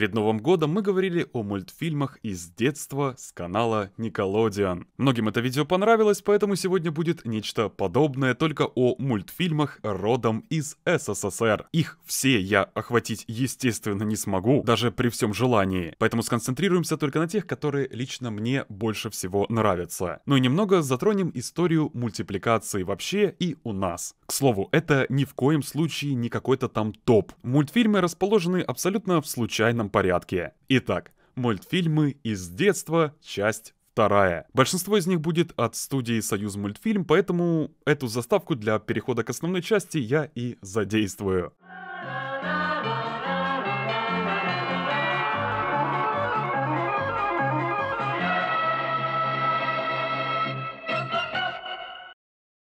Перед Новым годом мы говорили о мультфильмах из детства с канала Nickelodeon. Многим это видео понравилось, поэтому сегодня будет нечто подобное, только о мультфильмах родом из СССР. Их все я охватить, естественно, не смогу, даже при всем желании. Поэтому сконцентрируемся только на тех, которые лично мне больше всего нравятся. Ну и немного затронем историю мультипликации вообще и у нас. К слову, это ни в коем случае не какой-то там топ. Мультфильмы расположены абсолютно в случайном порядке. Итак, мультфильмы из детства, часть вторая. Большинство из них будет от студии «Союз мультфильм», поэтому эту заставку для перехода к основной части я и задействую.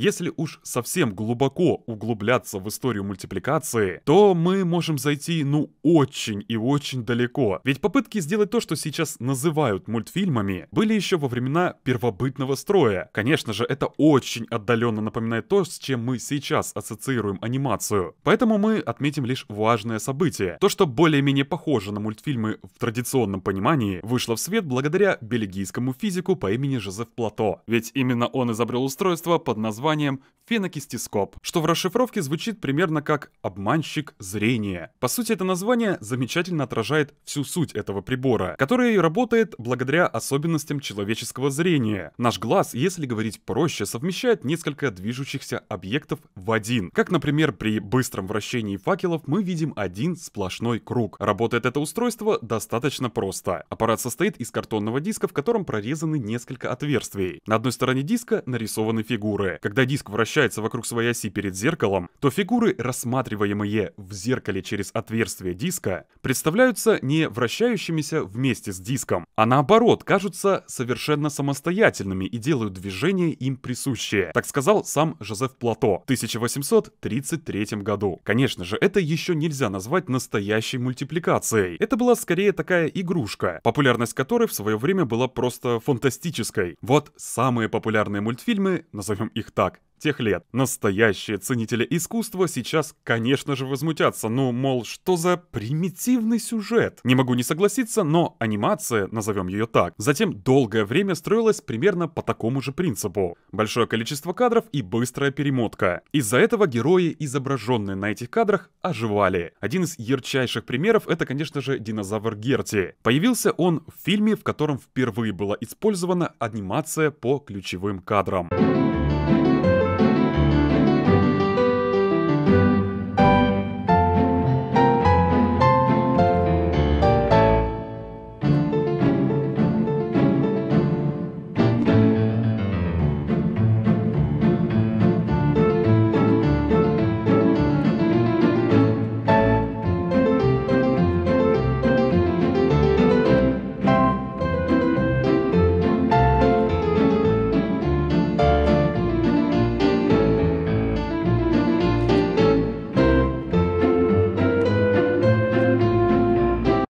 Если уж совсем глубоко углубляться в историю мультипликации, то мы можем зайти, ну, очень и очень далеко. Ведь попытки сделать то, что сейчас называют мультфильмами, были еще во времена первобытного строя. Конечно же, это очень отдаленно напоминает то, с чем мы сейчас ассоциируем анимацию. Поэтому мы отметим лишь важное событие. То, что более-менее похоже на мультфильмы в традиционном понимании, вышло в свет благодаря бельгийскому физику по имени Жозеф Плато. Ведь именно он изобрел устройство под названием названием фенокистископ, что в расшифровке звучит примерно как «обманщик зрения». По сути, это название замечательно отражает всю суть этого прибора, который работает благодаря особенностям человеческого зрения. Наш глаз, если говорить проще, совмещает несколько движущихся объектов в один. Как, например, при быстром вращении факелов мы видим один сплошной круг. Работает это устройство достаточно просто. Аппарат состоит из картонного диска, в котором прорезаны несколько отверстий. На одной стороне диска нарисованы фигуры. Когда когда диск вращается вокруг своей оси перед зеркалом, то фигуры, рассматриваемые в зеркале через отверстие диска, представляются не вращающимися вместе с диском, а наоборот, кажутся совершенно самостоятельными и делают движения им присущие, так сказал сам Жозеф Плато в 1833 году. Конечно же, это еще нельзя назвать настоящей мультипликацией. Это была скорее такая игрушка, популярность которой в свое время была просто фантастической. Вот самые популярные мультфильмы, назовем их так, так, тех лет. Настоящие ценители искусства сейчас, конечно же, возмутятся. Ну, мол, что за примитивный сюжет? Не могу не согласиться, но анимация, назовем ее так, затем долгое время строилась примерно по такому же принципу. Большое количество кадров и быстрая перемотка. Из-за этого герои, изображенные на этих кадрах, оживали. Один из ярчайших примеров это, конечно же, динозавр Герти. Появился он в фильме, в котором впервые была использована анимация по ключевым кадрам. Thank you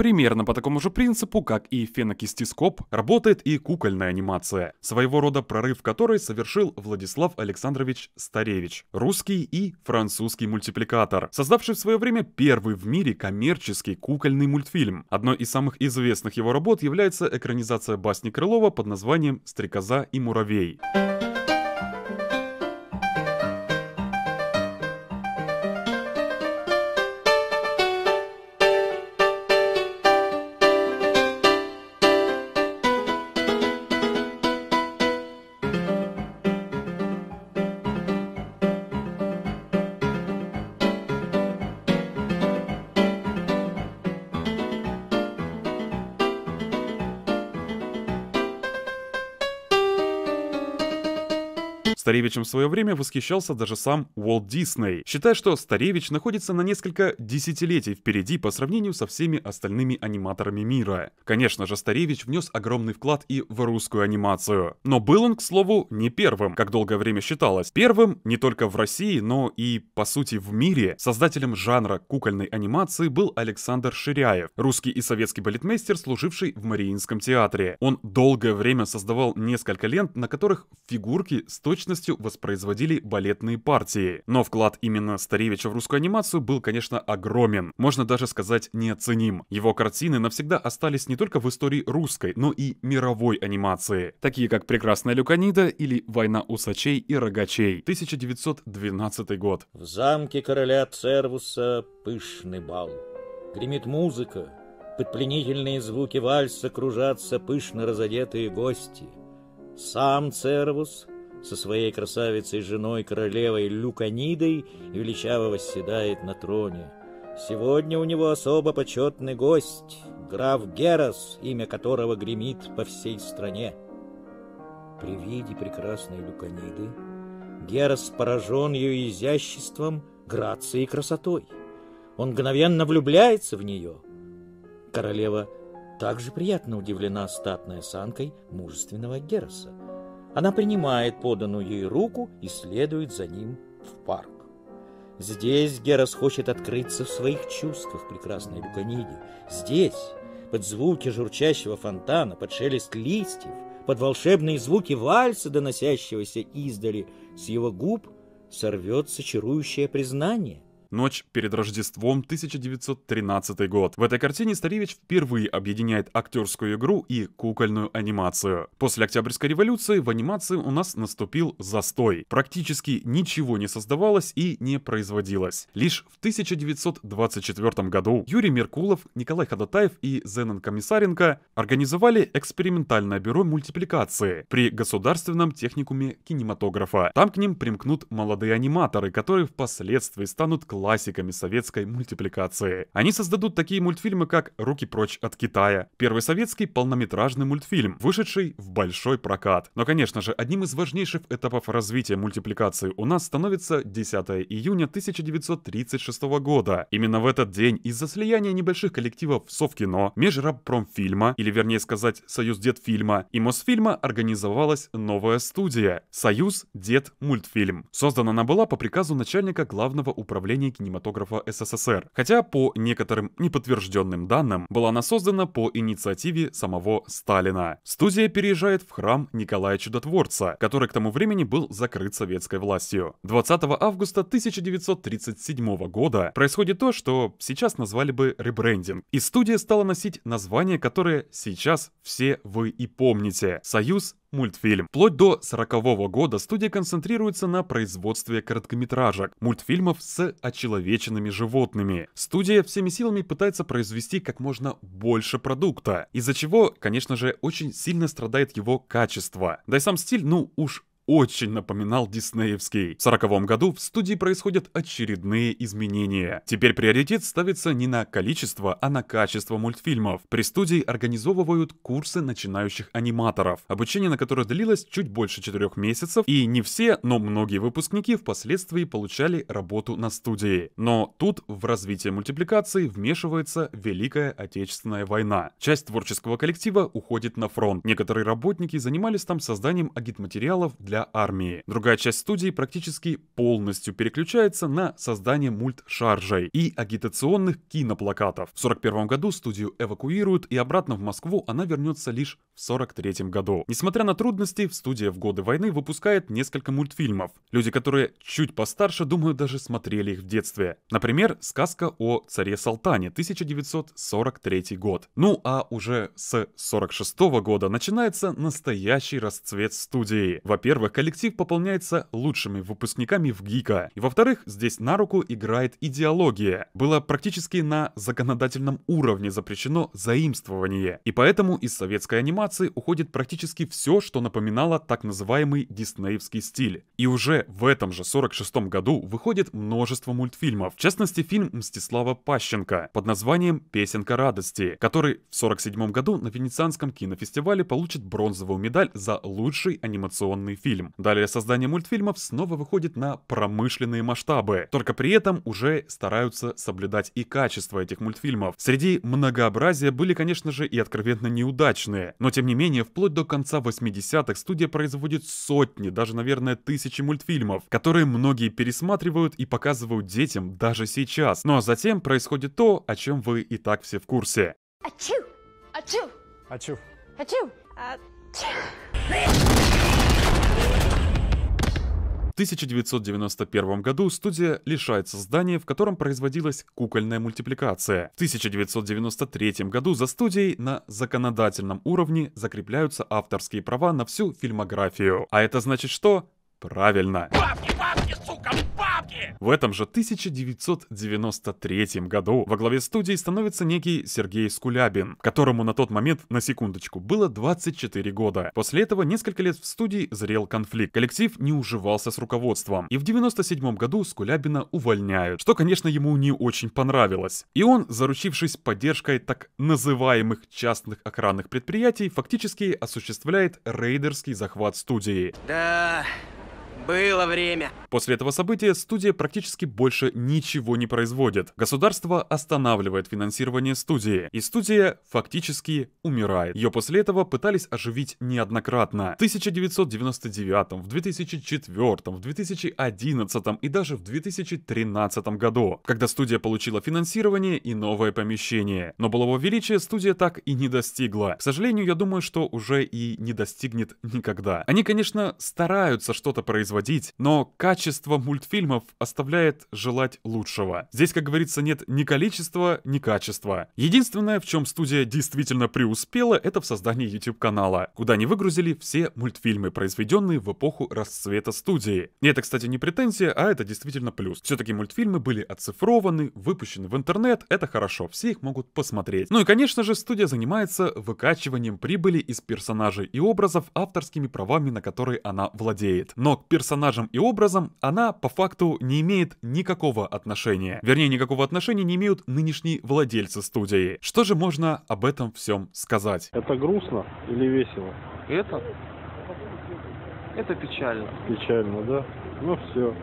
Примерно по такому же принципу, как и фенокистископ, работает и кукольная анимация, своего рода прорыв которой совершил Владислав Александрович Старевич, русский и французский мультипликатор, создавший в свое время первый в мире коммерческий кукольный мультфильм. Одной из самых известных его работ является экранизация басни Крылова под названием «Стрекоза и муравей». Старевичем в свое время восхищался даже сам Уолт Дисней, считая, что Старевич находится на несколько десятилетий впереди по сравнению со всеми остальными аниматорами мира. Конечно же, Старевич внес огромный вклад и в русскую анимацию. Но был он, к слову, не первым, как долгое время считалось. Первым не только в России, но и, по сути, в мире создателем жанра кукольной анимации был Александр Ширяев, русский и советский балетмейстер, служивший в Мариинском театре. Он долгое время создавал несколько лент, на которых фигурки с точностью полностью воспроизводили балетные партии. Но вклад именно Старевича в русскую анимацию был, конечно, огромен. Можно даже сказать неоценим. Его картины навсегда остались не только в истории русской, но и мировой анимации. Такие как «Прекрасная Люканида» или «Война усачей и рогачей» 1912 год. В замке короля Цервуса пышный бал. Гремит музыка, под пленительные звуки вальса кружатся пышно разодетые гости. Сам Цервус со своей красавицей, женой, королевой Люканидой величаво восседает на троне. Сегодня у него особо почетный гость, граф Герас, имя которого гремит по всей стране. При виде прекрасной Люканиды Герас поражен ее изяществом, грацией и красотой. Он мгновенно влюбляется в нее. Королева также приятно удивлена статной осанкой мужественного Гераса. Она принимает поданную ей руку и следует за ним в парк. Здесь Герас хочет открыться в своих чувствах прекрасной Люканиде. Здесь, под звуки журчащего фонтана, под шелест листьев, под волшебные звуки вальса, доносящегося издали, с его губ сорвется чарующее признание – «Ночь перед Рождеством» 1913 год. В этой картине Старевич впервые объединяет актерскую игру и кукольную анимацию. После Октябрьской революции в анимации у нас наступил застой. Практически ничего не создавалось и не производилось. Лишь в 1924 году Юрий Меркулов, Николай Ходатаев и Зенон Комиссаренко организовали экспериментальное бюро мультипликации при Государственном техникуме кинематографа. Там к ним примкнут молодые аниматоры, которые впоследствии станут классиками классиками советской мультипликации. Они создадут такие мультфильмы, как «Руки прочь от Китая», первый советский полнометражный мультфильм, вышедший в большой прокат. Но, конечно же, одним из важнейших этапов развития мультипликации у нас становится 10 июня 1936 года. Именно в этот день из-за слияния небольших коллективов Совкино, Межрабпромфильма, или вернее сказать Союз Детфильма и Мосфильма организовалась новая студия «Союз Дед Мультфильм». Создана она была по приказу начальника главного управления Академии кинематографа СССР, хотя по некоторым неподтвержденным данным была она создана по инициативе самого Сталина. Студия переезжает в храм Николая Чудотворца, который к тому времени был закрыт советской властью. 20 августа 1937 года происходит то, что сейчас назвали бы ребрендинг, и студия стала носить название, которое сейчас все вы и помните – «Союз мультфильм. Вплоть до 40 -го года студия концентрируется на производстве короткометражек, мультфильмов с очеловеченными животными. Студия всеми силами пытается произвести как можно больше продукта, из-за чего, конечно же, очень сильно страдает его качество. Да и сам стиль, ну уж очень напоминал диснеевский. В сороковом году в студии происходят очередные изменения. Теперь приоритет ставится не на количество, а на качество мультфильмов. При студии организовывают курсы начинающих аниматоров, обучение на которое длилось чуть больше четырех месяцев, и не все, но многие выпускники впоследствии получали работу на студии. Но тут в развитие мультипликации вмешивается Великая Отечественная война. Часть творческого коллектива уходит на фронт. Некоторые работники занимались там созданием агитматериалов для для армии. Другая часть студии практически полностью переключается на создание мультшаржей и агитационных киноплакатов. В 1941 году студию эвакуируют и обратно в Москву она вернется лишь в 1943 году. Несмотря на трудности, студия в годы войны выпускает несколько мультфильмов. Люди, которые чуть постарше, думаю, даже смотрели их в детстве. Например, сказка о царе Салтане 1943 год. Ну а уже с 1946 года начинается настоящий расцвет студии. Во-первых, коллектив пополняется лучшими выпускниками в ГИКа. И во-вторых, здесь на руку играет идеология. Было практически на законодательном уровне запрещено заимствование. И поэтому из советской анимации уходит практически все, что напоминало так называемый диснеевский стиль. И уже в этом же 46 м году выходит множество мультфильмов. В частности, фильм Мстислава Пащенко под названием «Песенка радости», который в 47 м году на Венецианском кинофестивале получит бронзовую медаль за лучший анимационный фильм мультфильм. Далее создание мультфильмов снова выходит на промышленные масштабы. Только при этом уже стараются соблюдать и качество этих мультфильмов. Среди многообразия были, конечно же, и откровенно неудачные. Но тем не менее, вплоть до конца 80-х студия производит сотни, даже, наверное, тысячи мультфильмов, которые многие пересматривают и показывают детям даже сейчас. Ну а затем происходит то, о чем вы и так все в курсе. Achoo! Achoo! Achoo! Achoo! Achoo! 1991 году студия лишается здания, в котором производилась кукольная мультипликация. В 1993 году за студией на законодательном уровне закрепляются авторские права на всю фильмографию. А это значит что? Правильно. Бабки, бабки, сука, в этом же 1993 году во главе студии становится некий Сергей Скулябин, которому на тот момент, на секундочку, было 24 года. После этого несколько лет в студии зрел конфликт. Коллектив не уживался с руководством. И в 97 году Скулябина увольняют, что, конечно, ему не очень понравилось. И он, заручившись поддержкой так называемых частных охранных предприятий, фактически осуществляет рейдерский захват студии. Да, было время. После этого события студия практически больше ничего не производит. Государство останавливает финансирование студии, и студия фактически умирает. Ее после этого пытались оживить неоднократно. В 1999, в 2004, в 2011 и даже в 2013 году, когда студия получила финансирование и новое помещение. Но былого величия студия так и не достигла. К сожалению, я думаю, что уже и не достигнет никогда. Они, конечно, стараются что-то производить, производить, но качество мультфильмов оставляет желать лучшего. Здесь, как говорится, нет ни количества, ни качества. Единственное, в чем студия действительно преуспела, это в создании YouTube-канала, куда они выгрузили все мультфильмы, произведенные в эпоху расцвета студии. И это, кстати, не претензия, а это действительно плюс. Все-таки мультфильмы были оцифрованы, выпущены в интернет, это хорошо, все их могут посмотреть. Ну и, конечно же, студия занимается выкачиванием прибыли из персонажей и образов авторскими правами, на которые она владеет. Но к персонажам персонажем и образом она по факту не имеет никакого отношения. Вернее, никакого отношения не имеют нынешние владельцы студии. Что же можно об этом всем сказать? Это грустно или весело? Это? Это печально. Печально, да? Ну все.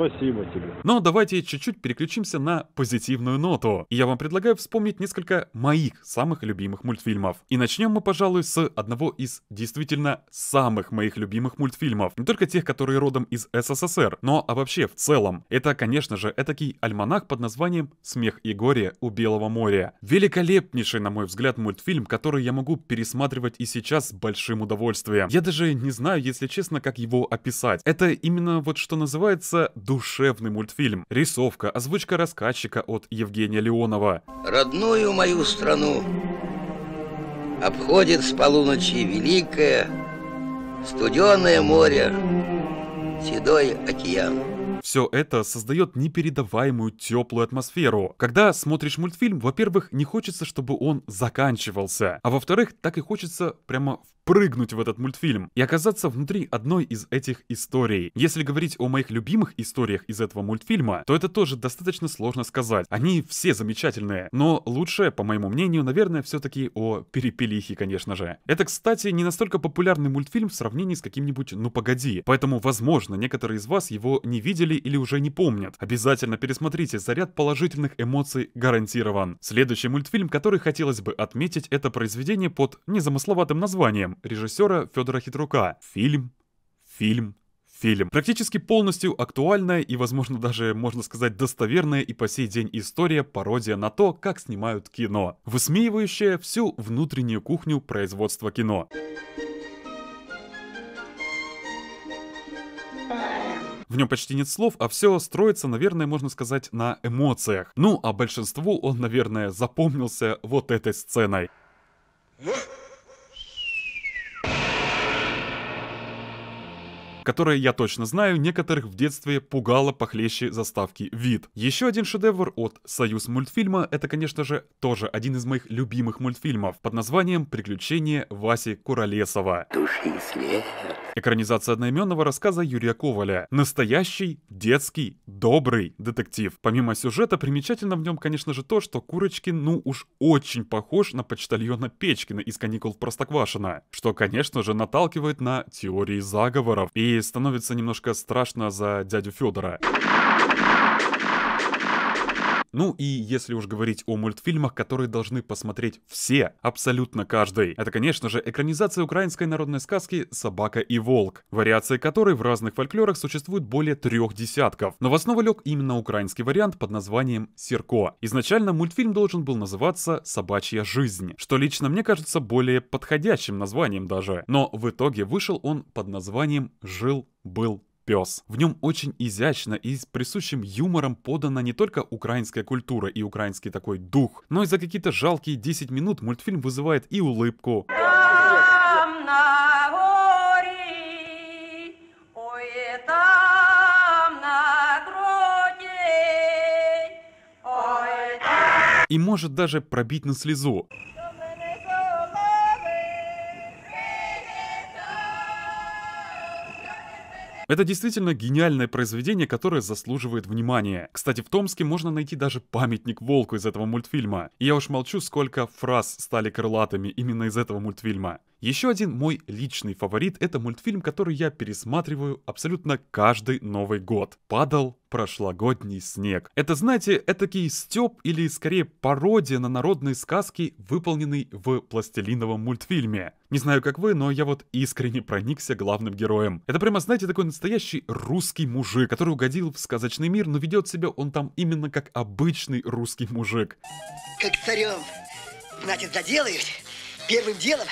Спасибо тебе. Но давайте чуть-чуть переключимся на позитивную ноту. И я вам предлагаю вспомнить несколько моих самых любимых мультфильмов. И начнем мы, пожалуй, с одного из действительно самых моих любимых мультфильмов. Не только тех, которые родом из СССР, но а вообще в целом. Это, конечно же, этакий альманах под названием «Смех и горе у Белого моря». Великолепнейший, на мой взгляд, мультфильм, который я могу пересматривать и сейчас с большим удовольствием. Я даже не знаю, если честно, как его описать. Это именно вот что называется душевный мультфильм. Рисовка, озвучка рассказчика от Евгения Леонова. Родную мою страну обходит с полуночи великое студенное море, седой океан. Все это создает непередаваемую теплую атмосферу. Когда смотришь мультфильм, во-первых, не хочется, чтобы он заканчивался, а во-вторых, так и хочется прямо впрыгнуть в этот мультфильм и оказаться внутри одной из этих историй. Если говорить о моих любимых историях из этого мультфильма, то это тоже достаточно сложно сказать. Они все замечательные, но лучшее, по моему мнению, наверное, все-таки о Перепелихе, конечно же. Это, кстати, не настолько популярный мультфильм в сравнении с каким-нибудь «Ну погоди», поэтому, возможно, некоторые из вас его не видели видели или уже не помнят. Обязательно пересмотрите, заряд положительных эмоций гарантирован. Следующий мультфильм, который хотелось бы отметить, это произведение под незамысловатым названием режиссера Федора Хитрука. Фильм, фильм, фильм. Практически полностью актуальная и, возможно, даже, можно сказать, достоверная и по сей день история, пародия на то, как снимают кино, высмеивающая всю внутреннюю кухню производства кино. в нем почти нет слов, а все строится, наверное, можно сказать, на эмоциях. Ну, а большинству он, наверное, запомнился вот этой сценой. Yeah. Ну, которое, я точно знаю, некоторых в детстве пугало похлеще заставки «Вид». Еще один шедевр от «Союз мультфильма» — это, конечно же, тоже один из моих любимых мультфильмов под названием «Приключения Васи Куролесова». Души свет. Экранизация одноименного рассказа Юрия Коваля. Настоящий, детский, добрый детектив. Помимо сюжета, примечательно в нем, конечно же, то, что Курочкин, ну уж очень похож на почтальона Печкина из «Каникул Простоквашина», что, конечно же, наталкивает на теории заговоров. И становится немножко страшно за дядю Федора. Ну и если уж говорить о мультфильмах, которые должны посмотреть все, абсолютно каждый, это, конечно же, экранизация украинской народной сказки «Собака и волк», вариации которой в разных фольклорах существует более трех десятков. Но в основу лег именно украинский вариант под названием «Серко». Изначально мультфильм должен был называться «Собачья жизнь», что лично мне кажется более подходящим названием даже. Но в итоге вышел он под названием «Жил, был, пес. В нем очень изящно и с присущим юмором подана не только украинская культура и украинский такой дух, но и за какие-то жалкие 10 минут мультфильм вызывает и улыбку. И может даже пробить на слезу. Это действительно гениальное произведение, которое заслуживает внимания. Кстати, в Томске можно найти даже памятник волку из этого мультфильма. И я уж молчу, сколько фраз стали крылатыми именно из этого мультфильма. Еще один мой личный фаворит – это мультфильм, который я пересматриваю абсолютно каждый Новый год. «Падал прошлогодний снег». Это, знаете, этакий стёб или, скорее, пародия на народные сказки, выполненный в пластилиновом мультфильме. Не знаю, как вы, но я вот искренне проникся главным героем. Это прямо, знаете, такой настоящий русский мужик, который угодил в сказочный мир, но ведет себя он там именно как обычный русский мужик. Как царем, значит, заделаешь, первым делом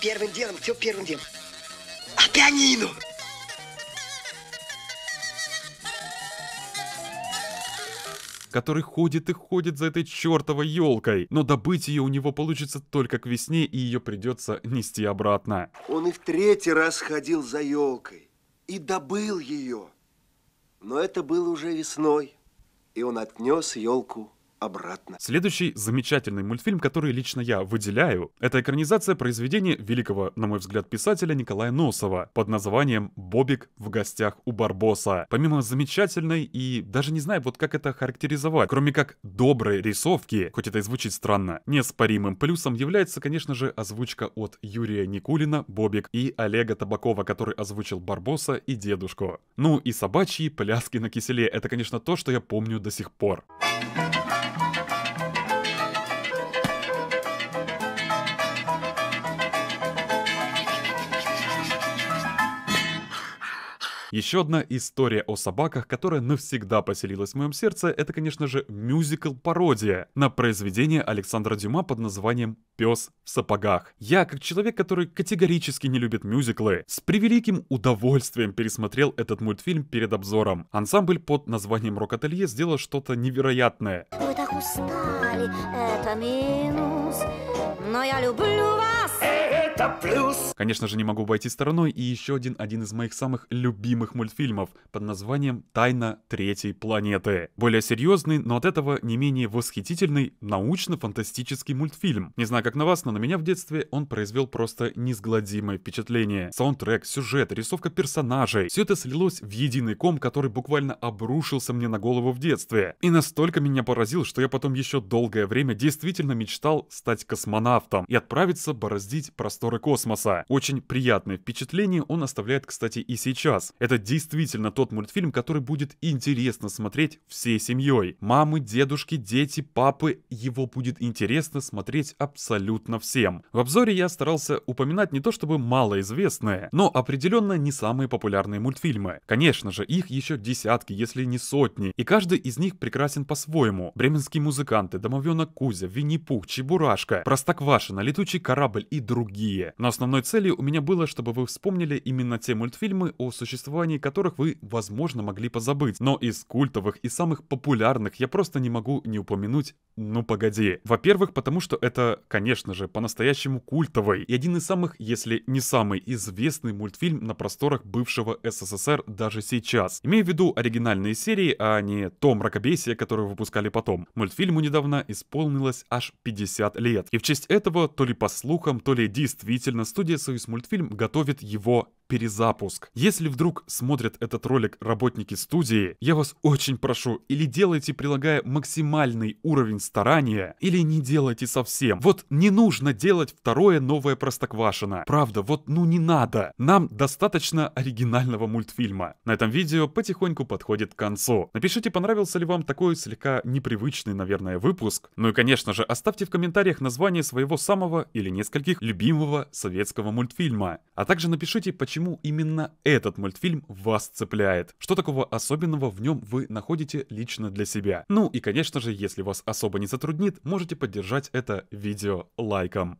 Первым делом, все первым делом. А пианино! который ходит и ходит за этой чертовой елкой. Но добыть ее у него получится только к весне, и ее придется нести обратно. Он и в третий раз ходил за елкой и добыл ее. Но это было уже весной, и он отнес елку обратно. Следующий замечательный мультфильм, который лично я выделяю, это экранизация произведения великого, на мой взгляд, писателя Николая Носова под названием «Бобик в гостях у Барбоса». Помимо замечательной и даже не знаю, вот как это характеризовать, кроме как доброй рисовки, хоть это и звучит странно, неоспоримым плюсом является, конечно же, озвучка от Юрия Никулина «Бобик» и Олега Табакова, который озвучил Барбоса и дедушку. Ну и собачьи пляски на киселе — это, конечно, то, что я помню до сих пор. Thank you Еще одна история о собаках, которая навсегда поселилась в моем сердце, это, конечно же, мюзикл-пародия на произведение Александра Дюма под названием «Пес в сапогах». Я, как человек, который категорически не любит мюзиклы, с превеликим удовольствием пересмотрел этот мультфильм перед обзором. Ансамбль под названием рок «Рокотелье» сделал что-то невероятное. Вы так устали, это минус, но я люблю вас! это плюс. Конечно же, не могу обойти стороной и еще один, один из моих самых любимых мультфильмов под названием «Тайна третьей планеты». Более серьезный, но от этого не менее восхитительный научно-фантастический мультфильм. Не знаю, как на вас, но на меня в детстве он произвел просто неизгладимое впечатление. Саундтрек, сюжет, рисовка персонажей — все это слилось в единый ком, который буквально обрушился мне на голову в детстве. И настолько меня поразил, что я потом еще долгое время действительно мечтал стать космонавтом и отправиться бороздить простор просторы космоса. Очень приятное впечатление он оставляет, кстати, и сейчас. Это действительно тот мультфильм, который будет интересно смотреть всей семьей. Мамы, дедушки, дети, папы. Его будет интересно смотреть абсолютно всем. В обзоре я старался упоминать не то чтобы малоизвестные, но определенно не самые популярные мультфильмы. Конечно же, их еще десятки, если не сотни, и каждый из них прекрасен по-своему. Бременские музыканты, домовенок Кузя, Винни-Пух, Чебурашка, Простоквашина, Летучий корабль и другие другие. Но основной целью у меня было, чтобы вы вспомнили именно те мультфильмы, о существовании которых вы, возможно, могли позабыть. Но из культовых и самых популярных я просто не могу не упомянуть «Ну погоди». Во-первых, потому что это, конечно же, по-настоящему культовый и один из самых, если не самый известный мультфильм на просторах бывшего СССР даже сейчас. Имею в виду оригинальные серии, а не то мракобесие, которое выпускали потом. Мультфильму недавно исполнилось аж 50 лет. И в честь этого, то ли по слухам, то ли действительно действительно, студия «Союзмультфильм» готовит его перезапуск. Если вдруг смотрят этот ролик работники студии, я вас очень прошу, или делайте, прилагая максимальный уровень старания, или не делайте совсем. Вот не нужно делать второе новое Простоквашино. Правда, вот ну не надо. Нам достаточно оригинального мультфильма. На этом видео потихоньку подходит к концу. Напишите, понравился ли вам такой слегка непривычный, наверное, выпуск. Ну и, конечно же, оставьте в комментариях название своего самого или нескольких любимого советского мультфильма. А также напишите, почему почему именно этот мультфильм вас цепляет, что такого особенного в нем вы находите лично для себя. Ну и конечно же, если вас особо не затруднит, можете поддержать это видео лайком.